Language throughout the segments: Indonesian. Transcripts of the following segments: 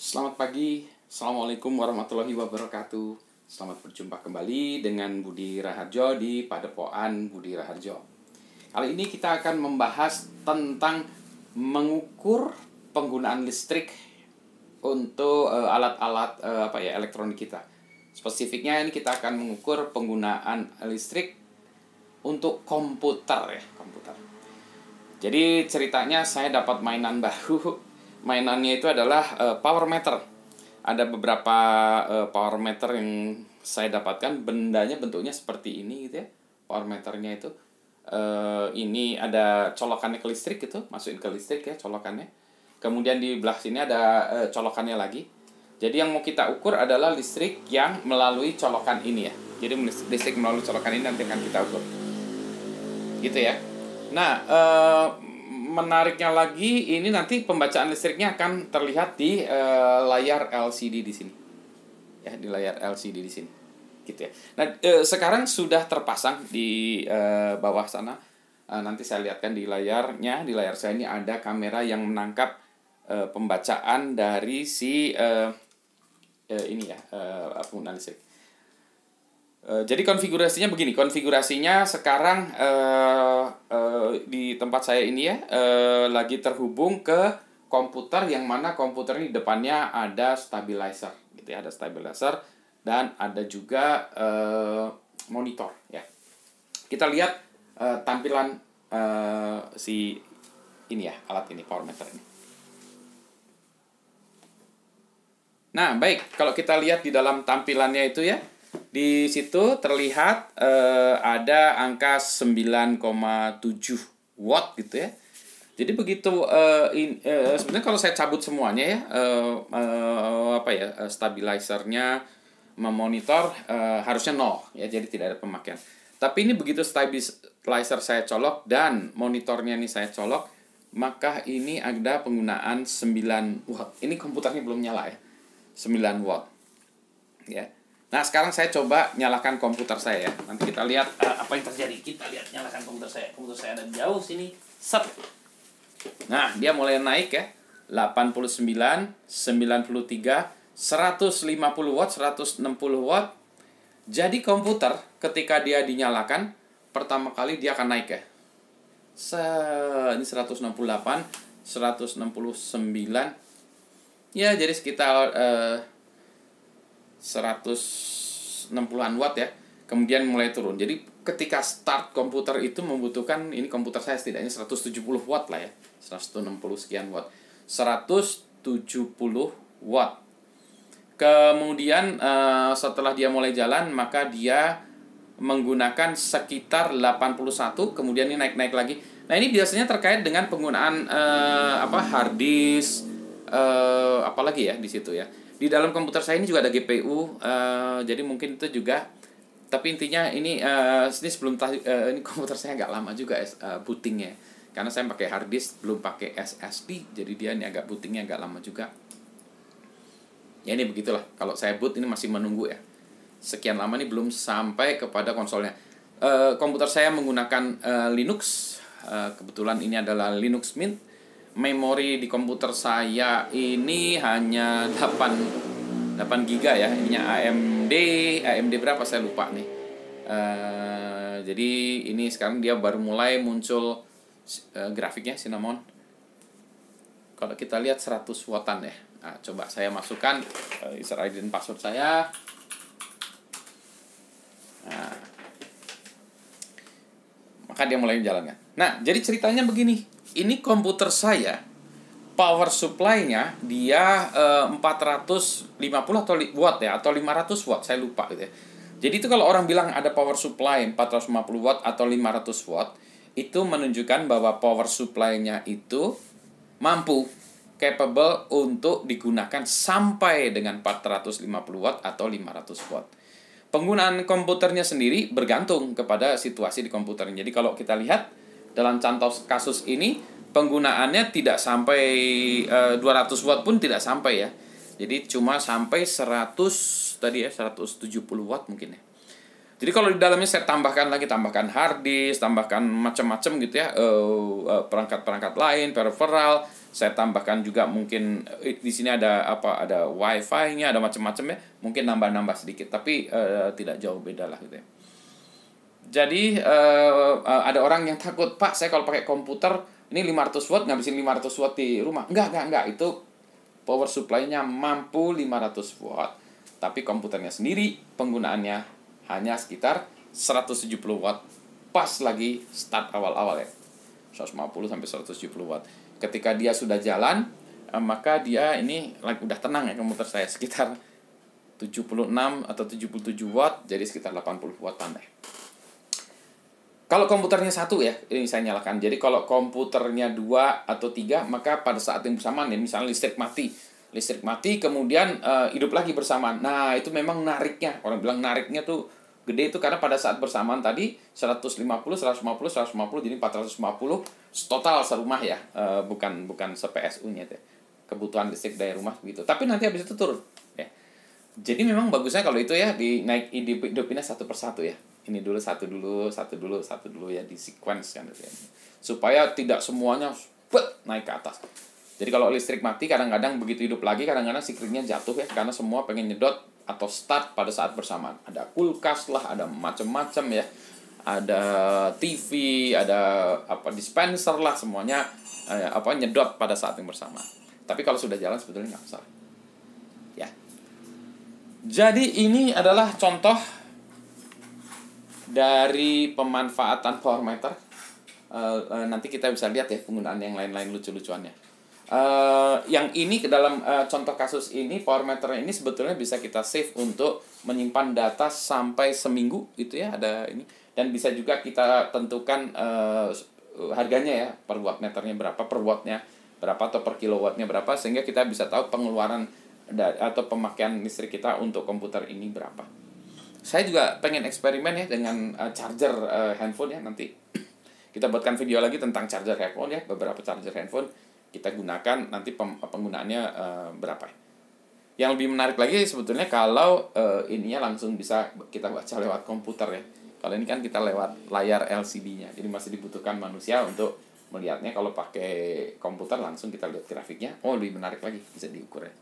Selamat pagi, Assalamualaikum warahmatullahi wabarakatuh Selamat berjumpa kembali dengan Budi Raharjo di Padepoan Budi Raharjo Kali ini kita akan membahas tentang mengukur penggunaan listrik untuk alat eh, alat-alat uh, apa ya elektronik kita. Spesifiknya ini kita akan mengukur penggunaan listrik untuk komputer ya, komputer. Jadi ceritanya saya dapat mainan baru mainannya itu adalah uh, power meter. Ada beberapa uh, power meter yang saya dapatkan bendanya bentuknya seperti ini gitu ya. Power meternya itu uh, ini ada colokannya ke listrik gitu, masukin ke listrik ya colokannya. Kemudian di belah sini ada uh, colokannya lagi. Jadi yang mau kita ukur adalah listrik yang melalui colokan ini ya. Jadi listrik melalui colokan ini nanti akan kita ukur. Gitu ya. Nah, uh, menariknya lagi ini nanti pembacaan listriknya akan terlihat di uh, layar LCD di sini. Ya, di layar LCD di sini. Gitu ya. Nah, uh, sekarang sudah terpasang di uh, bawah sana. Uh, nanti saya lihatkan di layarnya, di layar saya ini ada kamera yang menangkap uh, pembacaan dari si uh, uh, ini ya, uh, penggunaan listrik. Eh, jadi konfigurasinya begini, konfigurasinya sekarang uh, uh, di tempat saya ini ya uh, lagi terhubung ke komputer yang mana komputer ini depannya ada stabilizer, gitu ya, ada stabilizer dan ada juga uh, monitor ya. Kita lihat uh, tampilan uh, si ini ya alat ini power meter ini. Nah baik kalau kita lihat di dalam tampilannya itu ya di situ terlihat eh, ada angka 9,7 watt gitu ya. Jadi begitu uh, in, uh, sebenarnya kalau saya cabut semuanya ya uh, uh, apa ya uh, stabilizernya memonitor uh, harusnya nol ya jadi tidak ada pemakaian. Tapi ini begitu stabilizer saya colok dan monitornya ini saya colok maka ini ada penggunaan 9 watt. Ini komputernya belum nyala ya. 9 watt. Ya. Nah, sekarang saya coba nyalakan komputer saya ya. Nanti kita lihat uh, apa yang terjadi. Kita lihat nyalakan komputer saya. Komputer saya ada jauh sini. Set. Nah, dia mulai naik ya. 89, 93, 150 watt, 160 watt. Jadi komputer ketika dia dinyalakan, pertama kali dia akan naik ya. Se ini 168, 169. Ya, jadi sekitar uh, 160-an watt ya kemudian mulai turun jadi ketika start komputer itu membutuhkan ini komputer saya setidaknya 170 watt lah ya 160 sekian watt 170 watt kemudian uh, setelah dia mulai jalan maka dia menggunakan sekitar 81 kemudian ini naik-naik lagi nah ini biasanya terkait dengan penggunaan uh, apa hard disk uh, apalagi ya di situ ya di dalam komputer saya ini juga ada GPU uh, eh, jadi mungkin itu juga tapi intinya ini uh, ini sebelum uh, ini komputer saya agak lama juga uh, bootingnya karena saya pakai hard disk belum pakai SSD jadi dia ini agak bootingnya agak lama juga ya ini begitulah kalau saya boot ini masih menunggu ya sekian lama ini belum sampai kepada konsolnya uh, komputer saya menggunakan uh, Linux uh, kebetulan ini adalah Linux Mint memori di komputer saya ini hanya 8 8 giga ya ininya AMD AMD berapa saya lupa nih uh, jadi ini sekarang dia baru mulai muncul uh, grafiknya cinnamon kalau kita lihat 100 wattan ya nah, coba saya masukkan uh, user ID dan password saya nah, maka dia mulai menjalankan nah jadi ceritanya begini ini komputer saya power supply-nya dia eh, 450 atau watt ya atau 500 watt saya lupa gitu ya. Jadi itu kalau orang bilang ada power supply 450 watt atau 500 watt itu menunjukkan bahwa power supply-nya itu mampu capable untuk digunakan sampai dengan 450 watt atau 500 watt. Penggunaan komputernya sendiri bergantung kepada situasi di komputernya. Jadi kalau kita lihat dalam contoh kasus ini penggunaannya tidak sampai e, eh, 200 watt pun tidak sampai ya. Jadi cuma sampai 100 tadi ya 170 watt mungkin ya. Jadi kalau di dalamnya saya tambahkan lagi tambahkan hard disk, tambahkan macam-macam gitu ya eh, eh, perangkat-perangkat lain, peripheral, saya tambahkan juga mungkin di sini ada apa ada wifi-nya, ada macam-macam ya. Mungkin nambah-nambah sedikit tapi e, tidak jauh beda lah gitu ya. Jadi uh, ada orang yang takut, "Pak, saya kalau pakai komputer ini 500 watt ngabisin 500 watt di rumah." Enggak, enggak, enggak. Itu power supply-nya mampu 500 watt. Tapi komputernya sendiri penggunaannya hanya sekitar 170 watt pas lagi start awal-awal ya. 150 sampai 170 watt. Ketika dia sudah jalan, eh, maka dia ini like, udah tenang ya komputer saya sekitar 76 atau 77 watt, jadi sekitar 80 watt pandai kalau komputernya satu ya ini saya nyalakan jadi kalau komputernya dua atau tiga maka pada saat yang bersamaan ya misalnya listrik mati listrik mati kemudian uh, hidup lagi bersamaan nah itu memang nariknya orang bilang nariknya tuh gede itu karena pada saat bersamaan tadi 150 150 150 jadi 450 total serumah ya uh, bukan bukan se PSU nya ya. kebutuhan listrik daya rumah begitu tapi nanti habis itu turun jadi memang bagusnya kalau itu ya di dinaik dihidupinnya satu persatu ya ini dulu satu dulu satu dulu satu dulu ya di sequence kan supaya tidak semuanya bet, naik ke atas jadi kalau listrik mati kadang-kadang begitu hidup lagi kadang-kadang sikringnya jatuh ya karena semua pengen nyedot atau start pada saat bersamaan ada kulkas lah ada macam-macam ya ada TV ada apa dispenser lah semuanya eh, apa nyedot pada saat yang bersamaan tapi kalau sudah jalan sebetulnya nggak masalah jadi ini adalah contoh dari pemanfaatan power meter. Uh, uh, nanti kita bisa lihat ya penggunaan yang lain-lain lucu-lucuannya. Uh, yang ini ke dalam uh, contoh kasus ini power meter ini sebetulnya bisa kita save untuk menyimpan data sampai seminggu itu ya ada ini dan bisa juga kita tentukan uh, harganya ya per watt meternya berapa per wattnya berapa atau per kilowattnya berapa sehingga kita bisa tahu pengeluaran atau pemakaian listrik kita untuk komputer ini berapa. Saya juga pengen eksperimen ya dengan uh, charger uh, handphone ya nanti kita buatkan video lagi tentang charger handphone ya beberapa charger handphone kita gunakan nanti pem penggunaannya uh, berapa ya. Yang lebih menarik lagi sebetulnya kalau uh, ininya langsung bisa kita baca lewat komputer ya. Kalau ini kan kita lewat layar LCD-nya. Jadi masih dibutuhkan manusia untuk melihatnya kalau pakai komputer langsung kita lihat grafiknya. Oh, lebih menarik lagi bisa diukur ya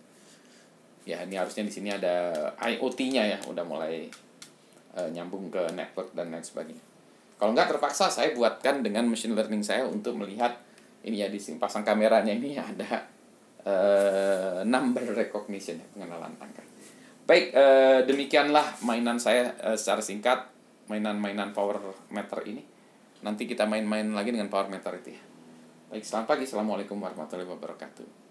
ya ini harusnya di sini ada IoT-nya ya udah mulai e, nyambung ke network dan lain sebagainya kalau nggak terpaksa saya buatkan dengan machine learning saya untuk melihat ini ya di sini pasang kameranya ini ada e, number recognition pengenalan angka baik e, demikianlah mainan saya e, secara singkat mainan-mainan power meter ini nanti kita main-main lagi dengan power meter itu ya baik selamat pagi assalamualaikum warahmatullahi wabarakatuh